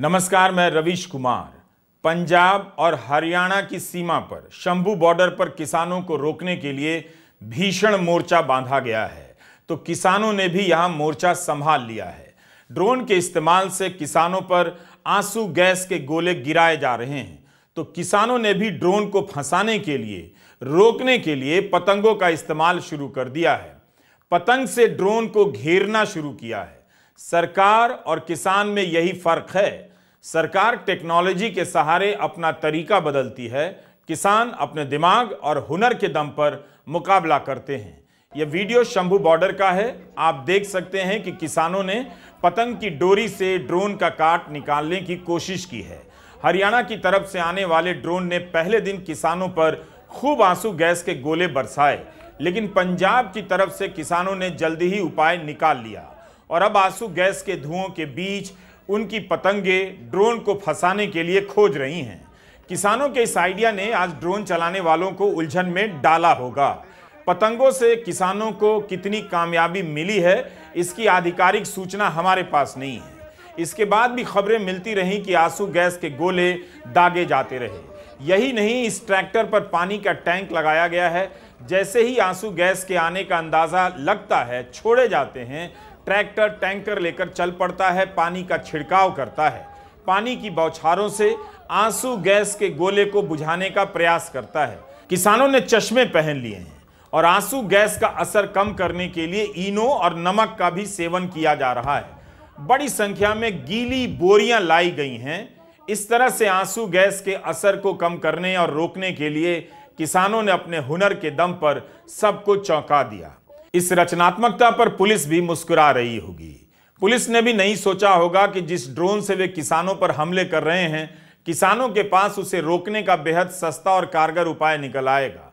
नमस्कार मैं रवीश कुमार पंजाब और हरियाणा की सीमा पर शंभू बॉर्डर पर किसानों को रोकने के लिए भीषण मोर्चा बांधा गया है तो किसानों ने भी यहां मोर्चा संभाल लिया है ड्रोन के इस्तेमाल से किसानों पर आंसू गैस के गोले गिराए जा रहे हैं तो किसानों ने भी ड्रोन को फंसाने के लिए रोकने के लिए पतंगों का इस्तेमाल शुरू कर दिया है पतंग से ड्रोन को घेरना शुरू किया है सरकार और किसान में यही फर्क है सरकार टेक्नोलॉजी के सहारे अपना तरीका बदलती है किसान अपने दिमाग और हुनर के दम पर मुकाबला करते हैं यह वीडियो शंभू बॉर्डर का है आप देख सकते हैं कि किसानों ने पतंग की डोरी से ड्रोन का काट निकालने की कोशिश की है हरियाणा की तरफ से आने वाले ड्रोन ने पहले दिन किसानों पर खूब आंसू गैस के गोले बरसाए लेकिन पंजाब की तरफ से किसानों ने जल्दी ही उपाय निकाल लिया और अब आंसू गैस के धुओं के बीच उनकी पतंगे ड्रोन को फंसाने के लिए खोज रही हैं किसानों के इस आइडिया ने आज ड्रोन चलाने वालों को उलझन में डाला होगा पतंगों से किसानों को कितनी कामयाबी मिली है इसकी आधिकारिक सूचना हमारे पास नहीं है इसके बाद भी खबरें मिलती रहीं कि आंसू गैस के गोले दागे जाते रहे यही नहीं इस ट्रैक्टर पर पानी का टैंक लगाया गया है जैसे ही आंसू गैस के आने का अंदाज़ा लगता है छोड़े जाते हैं ट्रैक्टर टैंकर लेकर चल पड़ता है पानी का छिड़काव करता है पानी की बौछारों से आंसू गैस के गोले को बुझाने का प्रयास करता है किसानों ने चश्मे पहन लिए हैं और आंसू गैस का असर कम करने के लिए इनो और नमक का भी सेवन किया जा रहा है बड़ी संख्या में गीली बोरियां लाई गई हैं इस तरह से आंसू गैस के असर को कम करने और रोकने के लिए किसानों ने अपने हुनर के दम पर सबको चौंका दिया इस रचनात्मकता पर पुलिस भी मुस्कुरा रही होगी पुलिस ने भी नहीं सोचा होगा कि जिस ड्रोन से वे किसानों पर हमले कर रहे हैं किसानों के पास उसे रोकने का बेहद सस्ता और कारगर उपाय निकल आएगा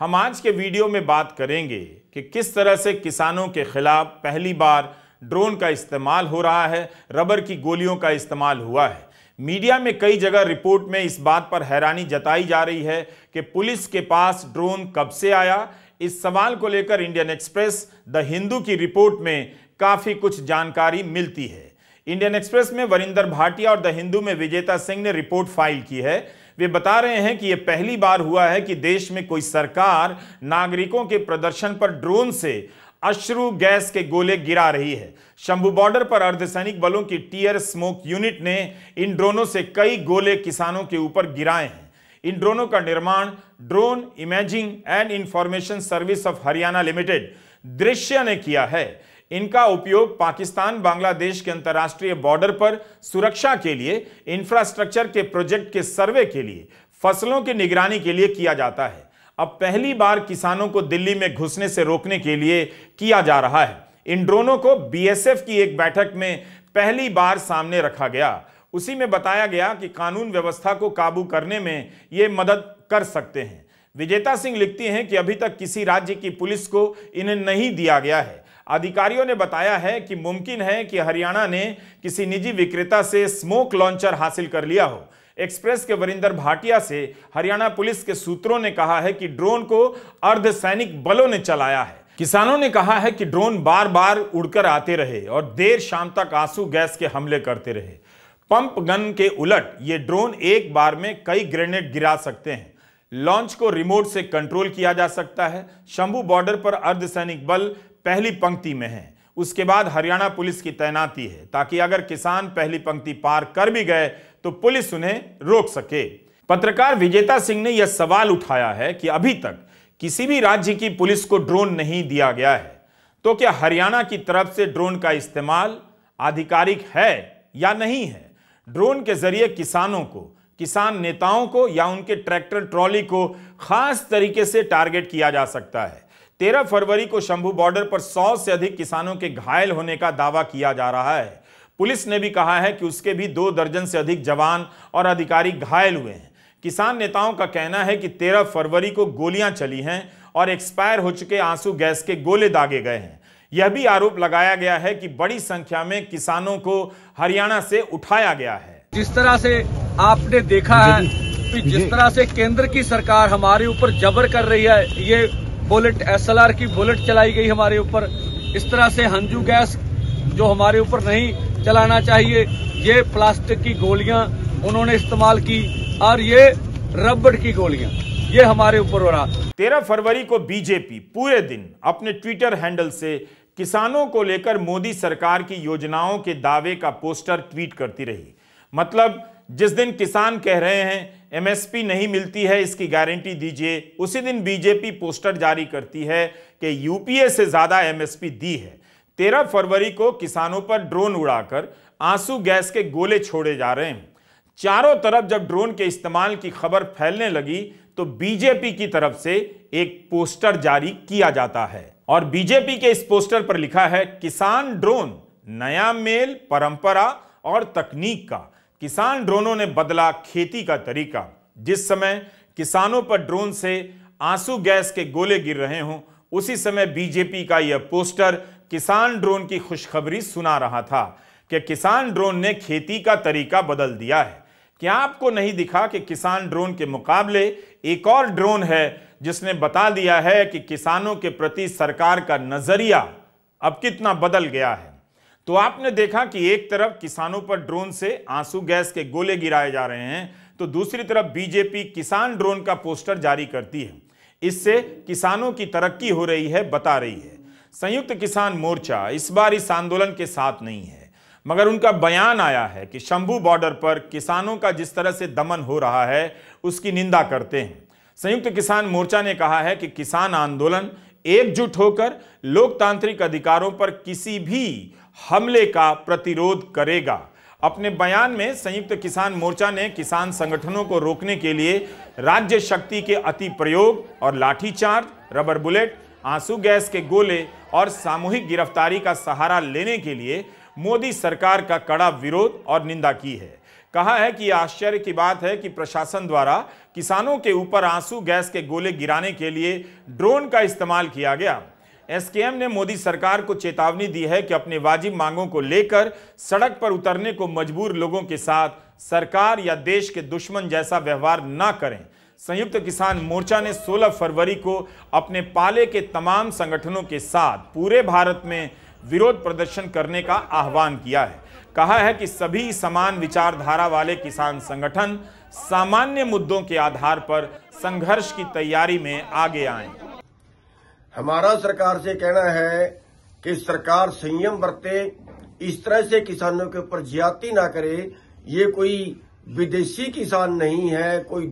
हम आज के वीडियो में बात करेंगे कि किस तरह से किसानों के खिलाफ पहली बार ड्रोन का इस्तेमाल हो रहा है रबर की गोलियों का इस्तेमाल हुआ है मीडिया में कई जगह रिपोर्ट में इस बात पर हैरानी जताई जा रही है कि पुलिस के पास ड्रोन कब से आया इस सवाल को लेकर इंडियन एक्सप्रेस द हिंदू की रिपोर्ट में काफ़ी कुछ जानकारी मिलती है इंडियन एक्सप्रेस में वरिंदर भाटिया और द हिंदू में विजेता सिंह ने रिपोर्ट फाइल की है वे बता रहे हैं कि यह पहली बार हुआ है कि देश में कोई सरकार नागरिकों के प्रदर्शन पर ड्रोन से अश्रु गैस के गोले गिरा रही है शंभू बॉर्डर पर अर्धसैनिक बलों की टीयर स्मोक यूनिट ने इन ड्रोनों से कई गोले किसानों के ऊपर गिराए हैं इन ड्रोनों का निर्माण drone imaging and information service of Haryana limited दृश्य ने किया है इनका उपयोग पाकिस्तान बांग्लादेश के अंतर्राष्ट्रीय बॉर्डर पर सुरक्षा के लिए इंफ्रास्ट्रक्चर के प्रोजेक्ट के सर्वे के लिए फसलों की निगरानी के लिए किया जाता है अब पहली बार किसानों को दिल्ली में घुसने से रोकने के लिए किया जा रहा है इन ड्रोनों को बीएसएफ की एक बैठक में पहली बार सामने रखा गया उसी में बताया गया कि कानून व्यवस्था को काबू करने में ये मदद कर सकते हैं विजेता सिंह लिखती हैं कि अभी तक किसी राज्य की पुलिस को इन्हें नहीं दिया गया है अधिकारियों ने बताया है कि मुमकिन है कि हरियाणा ने किसी निजी विक्रेता से स्मोक लॉन्चर हासिल कर लिया हो एक्सप्रेस के वरिंदर भाटिया से हरियाणा पुलिस के सूत्रों ने कहा है कि ड्रोन को अर्धसैनिक बलों ने चलाया है किसानों ने कहा है कि ड्रोन बार बार उड़कर आते रहे और देर शाम तक आंसू गैस के हमले करते रहे पंप गन के उलट ये ड्रोन एक बार में कई ग्रेनेड गिरा सकते हैं लॉन्च को रिमोट से कंट्रोल किया जा सकता है शंभू बॉर्डर पर अर्धसैनिक बल पहली पंक्ति में है उसके बाद हरियाणा पुलिस की तैनाती है ताकि अगर किसान पहली पंक्ति पार कर भी गए तो पुलिस उन्हें रोक सके पत्रकार विजेता सिंह ने यह सवाल उठाया है कि अभी तक किसी भी राज्य की पुलिस को ड्रोन नहीं दिया गया है तो क्या हरियाणा की तरफ से ड्रोन का इस्तेमाल आधिकारिक है या नहीं है ड्रोन के जरिए किसानों को किसान नेताओं को या उनके ट्रैक्टर ट्रॉली को खास तरीके से टारगेट किया जा सकता है तेरह फरवरी को शंभू बॉर्डर पर सौ से अधिक किसानों के घायल होने का दावा किया जा रहा है पुलिस ने भी कहा है कि उसके भी दो दर्जन से अधिक जवान और अधिकारी घायल हुए हैं किसान नेताओं का कहना है कि 13 फरवरी को गोलियां चली हैं और एक्सपायर हो चुके आंसू गैस के गोले दागे गए हैं यह भी आरोप लगाया गया है कि बड़ी संख्या में किसानों को हरियाणा से उठाया गया है जिस तरह से आपने देखा है कि जिस तरह से केंद्र की सरकार हमारे ऊपर जबर कर रही है ये बुलेट एस की बुलेट चलाई गई हमारे ऊपर इस तरह से हंजू गैस जो हमारे ऊपर नहीं चलाना चाहिए ये प्लास्टिक की गोलियां उन्होंने इस्तेमाल की और ये रबड़ की गोलियां ये हमारे ऊपर हो रहा तेरह फरवरी को बीजेपी पूरे दिन अपने ट्विटर हैंडल से किसानों को लेकर मोदी सरकार की योजनाओं के दावे का पोस्टर ट्वीट करती रही मतलब जिस दिन किसान कह रहे हैं एमएसपी नहीं मिलती है इसकी गारंटी दीजिए उसी दिन बीजेपी पोस्टर जारी करती है कि यूपीए से ज़्यादा एमएसपी दी है तेरह फरवरी को किसानों पर ड्रोन उड़ाकर आंसू गैस के गोले छोड़े जा रहे हैं चारों तरफ जब ड्रोन के इस्तेमाल की खबर फैलने लगी तो बीजेपी की तरफ से एक पोस्टर जारी किया जाता है और बीजेपी के इस पोस्टर पर लिखा है किसान ड्रोन नया मेल परंपरा और तकनीक का किसान ड्रोनों ने बदला खेती का तरीका जिस समय किसानों पर ड्रोन से आंसू गैस के गोले गिर रहे हों उसी समय बीजेपी का यह पोस्टर किसान ड्रोन की खुशखबरी सुना रहा था कि किसान ड्रोन ने खेती का तरीका बदल दिया है क्या आपको नहीं दिखा कि किसान ड्रोन के मुकाबले एक और ड्रोन है जिसने बता दिया है कि किसानों के प्रति सरकार का नज़रिया अब कितना बदल गया है तो आपने देखा कि एक तरफ किसानों पर ड्रोन से आंसू गैस के गोले गिराए जा रहे हैं तो दूसरी तरफ बीजेपी किसान ड्रोन का पोस्टर जारी करती है इससे किसानों की तरक्की हो रही है बता रही है संयुक्त किसान मोर्चा इस बार इस आंदोलन के साथ नहीं है मगर उनका बयान आया है कि शंभू बॉर्डर पर किसानों का जिस तरह से दमन हो रहा है उसकी निंदा करते हैं संयुक्त किसान मोर्चा ने कहा है कि किसान आंदोलन एकजुट होकर लोकतांत्रिक अधिकारों पर किसी भी हमले का प्रतिरोध करेगा अपने बयान में संयुक्त किसान मोर्चा ने किसान संगठनों को रोकने के लिए राज्य शक्ति के अति प्रयोग और लाठीचार्ज रबर बुलेट आंसू गैस के गोले और सामूहिक गिरफ्तारी का सहारा लेने के लिए मोदी सरकार का कड़ा विरोध और निंदा की है कहा है कि आश्चर्य की बात है कि प्रशासन द्वारा किसानों के ऊपर आंसू गैस के गोले गिराने के लिए ड्रोन का इस्तेमाल किया गया एसकेएम ने मोदी सरकार को चेतावनी दी है कि अपने वाजिब मांगों को लेकर सड़क पर उतरने को मजबूर लोगों के साथ सरकार या देश के दुश्मन जैसा व्यवहार ना करें संयुक्त किसान मोर्चा ने 16 फरवरी को अपने पाले के तमाम संगठनों के साथ पूरे भारत में विरोध प्रदर्शन करने का आह्वान किया है कहा है कि सभी समान विचारधारा वाले किसान संगठन सामान्य मुद्दों के आधार पर संघर्ष की तैयारी में आगे आए हमारा सरकार से कहना है कि सरकार संयम बरते इस तरह से किसानों के ऊपर ज्यादा ना करे ये कोई विदेशी किसान नहीं है कोई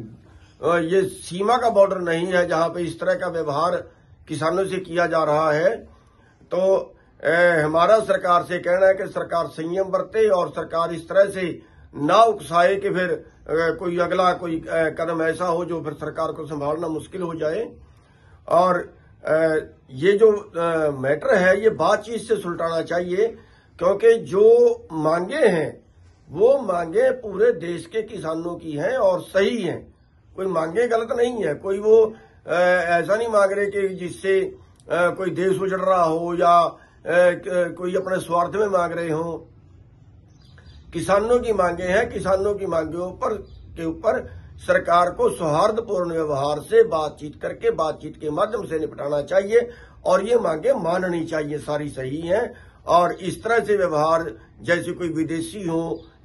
ये सीमा का बॉर्डर नहीं है जहां पे इस तरह का व्यवहार किसानों से किया जा रहा है तो ए, हमारा सरकार से कहना है कि सरकार संयम बरते और सरकार इस तरह से ना उकसाए कि फिर कोई अगला कोई कदम ऐसा हो जो फिर सरकार को संभालना मुश्किल हो जाए और ये जो मैटर है ये बातचीत से सुलटाना चाहिए क्योंकि जो मांगे हैं वो मांगे पूरे देश के किसानों की हैं और सही हैं कोई मांगे गलत नहीं है कोई वो ऐसा नहीं मांग रहे कि जिससे कोई देश उजड़ रहा हो या कोई अपने स्वार्थ में मांग रहे हो किसानों की मांगे हैं किसानों की मांगों पर के ऊपर सरकार को सौहार्दपूर्ण व्यवहार से बातचीत करके बातचीत के माध्यम से निपटाना चाहिए और ये मांगे माननी चाहिए सारी सही हैं और इस तरह से व्यवहार जैसे कोई विदेशी हो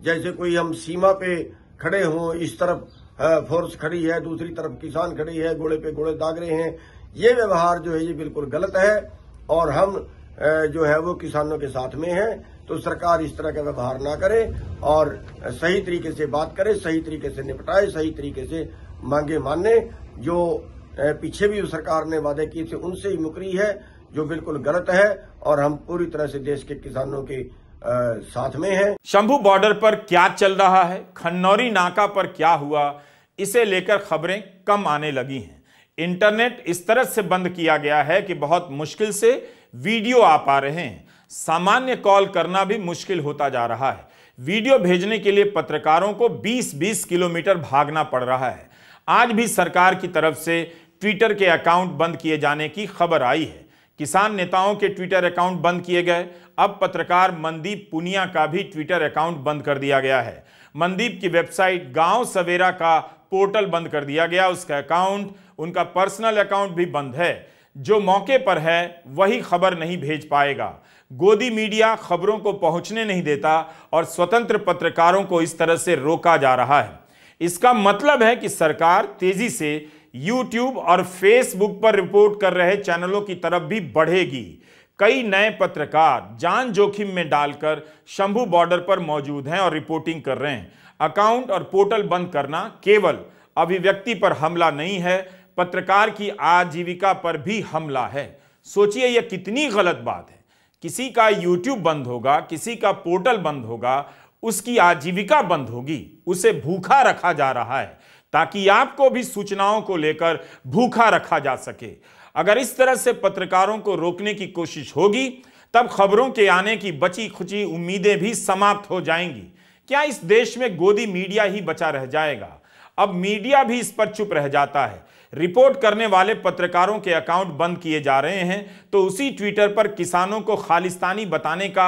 जैसे कोई हम सीमा पे खड़े हों इस तरफ फोर्स खड़ी है दूसरी तरफ किसान खड़ी है घोड़े पे घोड़े दाग रहे हैं ये व्यवहार जो है ये बिल्कुल गलत है और हम जो है वो किसानों के साथ में है तो सरकार इस तरह का व्यवहार ना करे और सही तरीके से बात करे सही तरीके से निपटाए सही तरीके से मांगे माने जो पीछे भी सरकार ने वादे किए थे उनसे ही मुकरी है जो बिल्कुल गलत है और हम पूरी तरह से देश के किसानों के आ, साथ में हैं शंभू बॉर्डर पर क्या चल रहा है खन्नौरी नाका पर क्या हुआ इसे लेकर खबरें कम आने लगी हैं इंटरनेट इस तरह से बंद किया गया है कि बहुत मुश्किल से वीडियो आ पा रहे हैं सामान्य कॉल करना भी मुश्किल होता जा रहा है वीडियो भेजने के लिए पत्रकारों को 20-20 किलोमीटर भागना पड़ रहा है आज भी सरकार की तरफ से ट्विटर के अकाउंट बंद किए जाने की खबर आई है किसान नेताओं के ट्विटर अकाउंट बंद किए गए अब पत्रकार मनदीप पुनिया का भी ट्विटर अकाउंट बंद कर दिया गया है मनदीप की वेबसाइट गांव सवेरा का पोर्टल बंद कर दिया गया उसका अकाउंट उनका पर्सनल अकाउंट भी बंद है जो मौके पर है वही खबर नहीं भेज पाएगा गोदी मीडिया खबरों को पहुंचने नहीं देता और स्वतंत्र पत्रकारों को इस तरह से रोका जा रहा है इसका मतलब है कि सरकार तेजी से यूट्यूब और फेसबुक पर रिपोर्ट कर रहे चैनलों की तरफ भी बढ़ेगी कई नए पत्रकार जान जोखिम में डालकर शंभू बॉर्डर पर मौजूद हैं और रिपोर्टिंग कर रहे हैं अकाउंट और पोर्टल बंद करना केवल अभिव्यक्ति पर हमला नहीं है पत्रकार की आजीविका पर भी हमला है सोचिए यह कितनी गलत बात है किसी का यूट्यूब बंद होगा किसी का पोर्टल बंद होगा उसकी आजीविका बंद होगी उसे भूखा रखा जा रहा है ताकि आपको भी सूचनाओं को लेकर भूखा रखा जा सके अगर इस तरह से पत्रकारों को रोकने की कोशिश होगी तब खबरों के आने की बची खुची उम्मीदें भी समाप्त हो जाएंगी क्या इस देश में गोदी मीडिया ही बचा रह जाएगा अब मीडिया भी इस पर चुप रह जाता है रिपोर्ट करने वाले पत्रकारों के अकाउंट बंद किए जा रहे हैं तो उसी ट्विटर पर किसानों को खालिस्तानी बताने का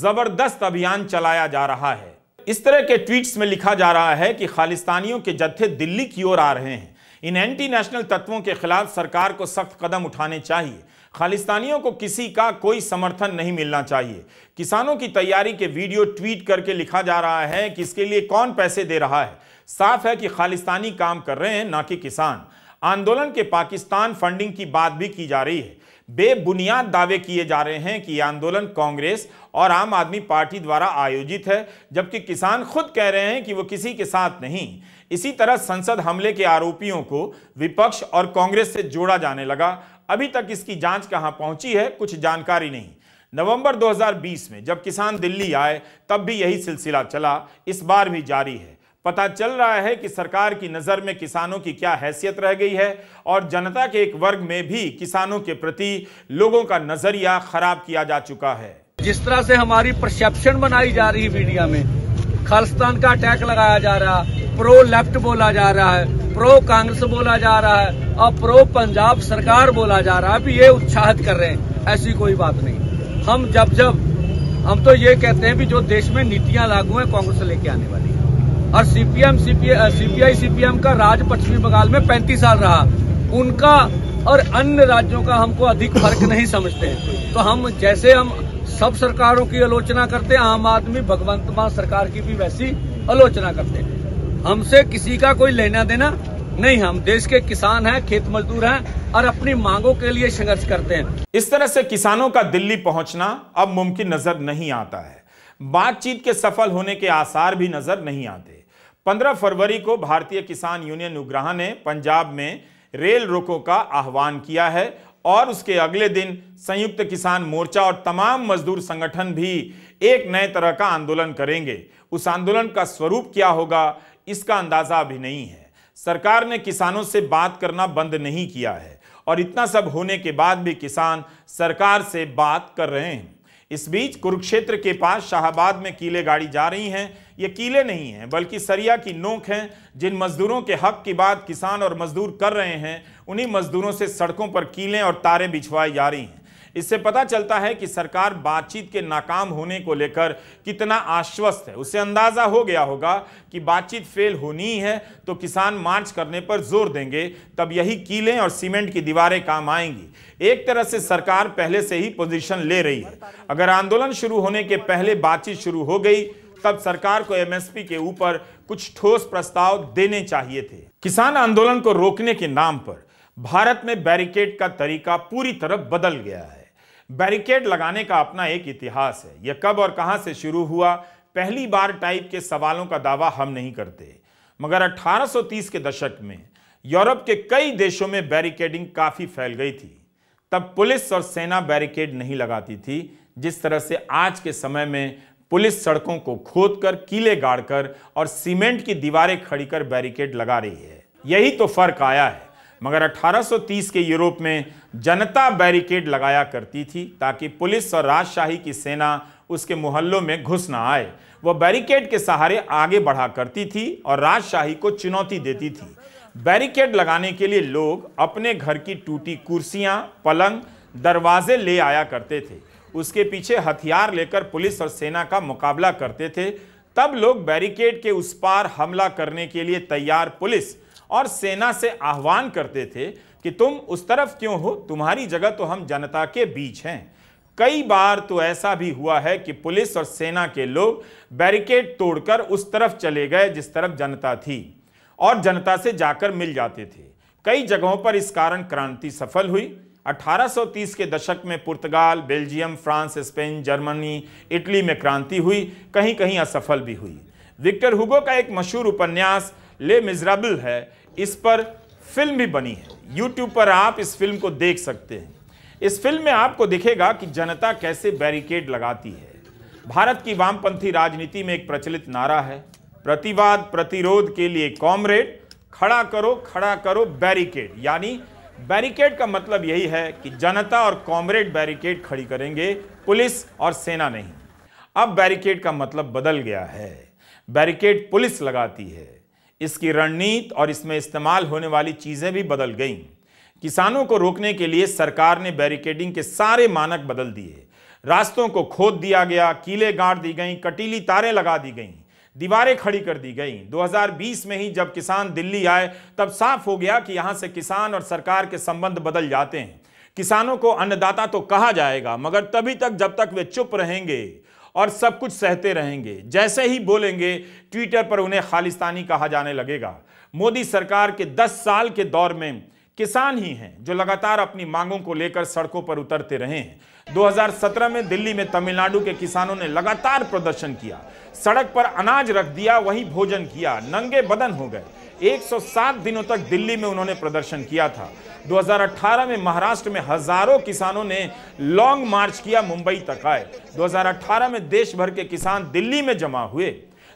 जबरदस्त अभियान चलाया जा रहा है इस तरह के ट्वीट्स में लिखा जा रहा है कि खालिस्तानियों के जत्थे दिल्ली की ओर आ रहे हैं इन एंटी नेशनल तत्वों के खिलाफ सरकार को सख्त कदम उठाने चाहिए खालिस्तानियों को किसी का कोई समर्थन नहीं मिलना चाहिए किसानों की तैयारी के वीडियो ट्वीट करके लिखा जा रहा है कि इसके लिए कौन पैसे दे रहा है साफ है कि खालिस्तानी काम कर रहे हैं ना कि किसान आंदोलन के पाकिस्तान फंडिंग की बात भी की जा रही है बेबुनियाद दावे किए जा रहे हैं कि आंदोलन कांग्रेस और आम आदमी पार्टी द्वारा आयोजित है जबकि किसान खुद कह रहे हैं कि वो किसी के साथ नहीं इसी तरह संसद हमले के आरोपियों को विपक्ष और कांग्रेस से जोड़ा जाने लगा अभी तक इसकी जांच कहां पहुंची है कुछ जानकारी नहीं नवंबर 2020 में जब किसान दिल्ली आए तब भी यही सिलसिला चला इस बार भी जारी है पता चल रहा है कि सरकार की नज़र में किसानों की क्या हैसियत रह गई है और जनता के एक वर्ग में भी किसानों के प्रति लोगों का नज़रिया खराब किया जा चुका है जिस तरह से हमारी परसेप्शन बनाई जा रही मीडिया में खालिस्तान का अटैक लगाया जा रहा है प्रो लेफ्ट बोला जा रहा है प्रो कांग्रेस बोला जा रहा है और प्रो पंजाब सरकार बोला जा रहा है अभी ये उत्साहित कर रहे हैं ऐसी कोई बात नहीं हम जब जब हम तो ये कहते हैं कि जो देश में नीतियां लागू हैं कांग्रेस लेके आने वाली है और सीपीएम सीपीआई सीपीएम का राज पश्चिमी बंगाल में पैंतीस साल रहा उनका और अन्य राज्यों का हमको अधिक फर्क नहीं समझते हैं तो हम जैसे हम सब सरकारों की आलोचना करते हैं आम आदमी भगवंत मान सरकार की भी वैसी आलोचना करते हैं हमसे किसी का कोई लेना देना नहीं हम देश के किसान हैं खेत मजदूर हैं और अपनी मांगों के लिए संघर्ष करते हैं इस तरह से किसानों का दिल्ली पहुंचना अब मुमकिन नजर नहीं आता है बातचीत के सफल होने के आसार भी नजर नहीं आते 15 फरवरी को भारतीय किसान यूनियन उग्राह ने पंजाब में रेल रोको का आह्वान किया है और उसके अगले दिन संयुक्त किसान मोर्चा और तमाम मजदूर संगठन भी एक नए तरह का आंदोलन करेंगे उस आंदोलन का स्वरूप क्या होगा इसका अंदाजा अभी नहीं है सरकार ने किसानों से बात करना बंद नहीं किया है और इतना सब होने के बाद भी किसान सरकार से बात कर रहे हैं इस बीच कुरुक्षेत्र के पास शाहबाद में कीले गाड़ी जा रही हैं ये कीले नहीं हैं बल्कि सरिया की नोक हैं जिन मजदूरों के हक की बात किसान और मजदूर कर रहे हैं उन्हीं मजदूरों से सड़कों पर कीलें और तारें बिछवाई जा रही हैं इससे पता चलता है कि सरकार बातचीत के नाकाम होने को लेकर कितना आश्वस्त है उससे अंदाज़ा हो गया होगा कि बातचीत फेल होनी है तो किसान मार्च करने पर जोर देंगे तब यही कीलें और सीमेंट की दीवारें काम आएंगी एक तरह से सरकार पहले से ही पोजीशन ले रही है अगर आंदोलन शुरू होने के पहले बातचीत शुरू हो गई तब सरकार को एमएसपी के ऊपर कुछ ठोस प्रस्ताव देने चाहिए थे किसान आंदोलन को रोकने के नाम पर भारत में बैरिकेड का तरीका पूरी तरह बदल गया है बैरिकेड लगाने का अपना एक इतिहास है यह कब और कहां से शुरू हुआ पहली बार टाइप के सवालों का दावा हम नहीं करते मगर 1830 के दशक में यूरोप के कई देशों में बैरिकेडिंग काफ़ी फैल गई थी तब पुलिस और सेना बैरिकेड नहीं लगाती थी जिस तरह से आज के समय में पुलिस सड़कों को खोदकर कीले गाड़कर और सीमेंट की दीवारें खड़ी कर बैरिकेड लगा रही है यही तो फर्क आया है मगर 1830 के यूरोप में जनता बैरिकेड लगाया करती थी ताकि पुलिस और राजशाही की सेना उसके मोहल्लों में घुस ना आए वह बैरिकेड के सहारे आगे बढ़ा करती थी और राजशाही को चुनौती देती थी बैरिकेड लगाने के लिए लोग अपने घर की टूटी कुर्सियाँ पलंग दरवाजे ले आया करते थे उसके पीछे हथियार लेकर पुलिस और सेना का मुकाबला करते थे तब लोग बैरिकेड के उस पार हमला करने के लिए तैयार पुलिस और सेना से आह्वान करते थे कि तुम उस तरफ क्यों हो तुम्हारी जगह तो हम जनता के बीच हैं कई बार तो ऐसा भी हुआ है कि पुलिस और सेना के लोग बैरिकेड तोड़कर उस तरफ चले गए जिस तरफ जनता थी और जनता से जाकर मिल जाते थे कई जगहों पर इस कारण क्रांति सफल हुई 1830 के दशक में पुर्तगाल Belgium France Spain Germany Italy में क्रांति हुई कहीं कहीं असफल भी हुई विक्टर हुगो का एक मशहूर उपन्यास ले मिजराबल है इस पर फिल्म भी बनी है यूट्यूब पर आप इस फिल्म को देख सकते हैं इस फिल्म में आपको दिखेगा कि जनता कैसे बैरिकेड लगाती है भारत की वामपंथी राजनीति में एक प्रचलित नारा है प्रतिवाद प्रतिरोध के लिए कॉमरेड खड़ा करो खड़ा करो बैरिकेड यानी बैरिकेड का मतलब यही है कि जनता और कॉमरेड बैरिकेड खड़ी करेंगे पुलिस और सेना नहीं अब बैरिकेड का मतलब बदल गया है बैरिकेड पुलिस लगाती है इसकी रणनीति और इसमें इस्तेमाल होने वाली चीज़ें भी बदल गई किसानों को रोकने के लिए सरकार ने बैरिकेडिंग के सारे मानक बदल दिए रास्तों को खोद दिया गया कीले गाड़ दी गई कटीली तारें लगा दी गई दीवारें खड़ी कर दी गई 2020 में ही जब किसान दिल्ली आए तब साफ हो गया कि यहां से किसान और सरकार के संबंध बदल जाते हैं किसानों को अन्नदाता तो कहा जाएगा मगर तभी तक जब तक वे चुप रहेंगे और सब कुछ सहते रहेंगे जैसे ही बोलेंगे ट्विटर पर उन्हें खालिस्तानी कहा जाने लगेगा मोदी सरकार के 10 साल के दौर में किसान ही हैं जो लगातार अपनी मांगों को लेकर सड़कों पर उतरते रहे हैं 2017 में दिल्ली में तमिलनाडु के किसानों ने लगातार प्रदर्शन किया सड़क पर अनाज रख दिया वहीं भोजन किया नंगे बदन हो गए 107 दिनों तक दिल्ली में उन्होंने प्रदर्शन किया था 2018 में महाराष्ट्र में हजारों किसानों ने लॉन्ग मार्च किया मुंबई तक आए 2018 में देश भर के किसान दिल्ली में जमा हुए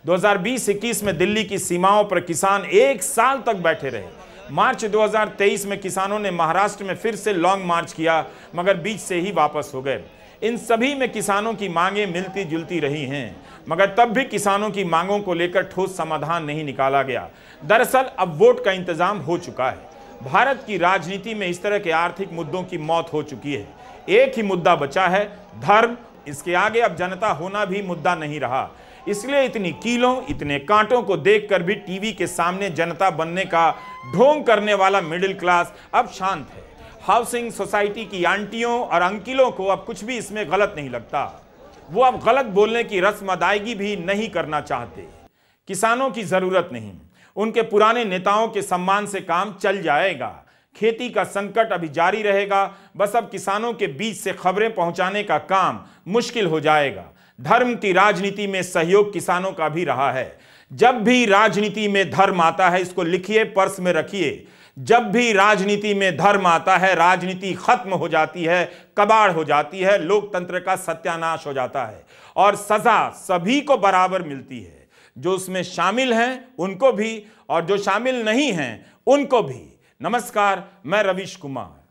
2020-21 में दिल्ली की सीमाओं पर किसान एक साल तक बैठे रहे मार्च 2023 में किसानों ने महाराष्ट्र में फिर से लॉन्ग मार्च किया मगर बीच से ही वापस हो गए इन सभी में किसानों की मांगें मिलती जुलती रही हैं मगर तब भी किसानों की मांगों को लेकर ठोस समाधान नहीं निकाला गया दरअसल अब वोट का इंतजाम हो चुका है भारत की राजनीति में इस तरह के आर्थिक मुद्दों की मौत हो चुकी है एक ही मुद्दा बचा है धर्म इसके आगे अब जनता होना भी मुद्दा नहीं रहा इसलिए इतनी कीलों इतने कांटों को देखकर भी टीवी के सामने जनता बनने का ढोंग करने वाला मिडिल क्लास अब शांत है हाउसिंग सोसाइटी की आंटियों और अंकिलों को अब कुछ भी इसमें गलत नहीं लगता वो अब गलत बोलने की रस्म अदायगी भी नहीं करना चाहते किसानों की ज़रूरत नहीं उनके पुराने नेताओं के सम्मान से काम चल जाएगा खेती का संकट अभी जारी रहेगा बस अब किसानों के बीच से खबरें पहुंचाने का काम मुश्किल हो जाएगा धर्म की राजनीति में सहयोग किसानों का भी रहा है जब भी राजनीति में धर्म आता है इसको लिखिए पर्स में रखिए जब भी राजनीति में धर्म आता है राजनीति खत्म हो जाती है कबाड़ हो जाती है लोकतंत्र का सत्यानाश हो जाता है और सजा सभी को बराबर मिलती है जो उसमें शामिल हैं उनको भी और जो शामिल नहीं हैं उनको भी नमस्कार मैं रविश कुमार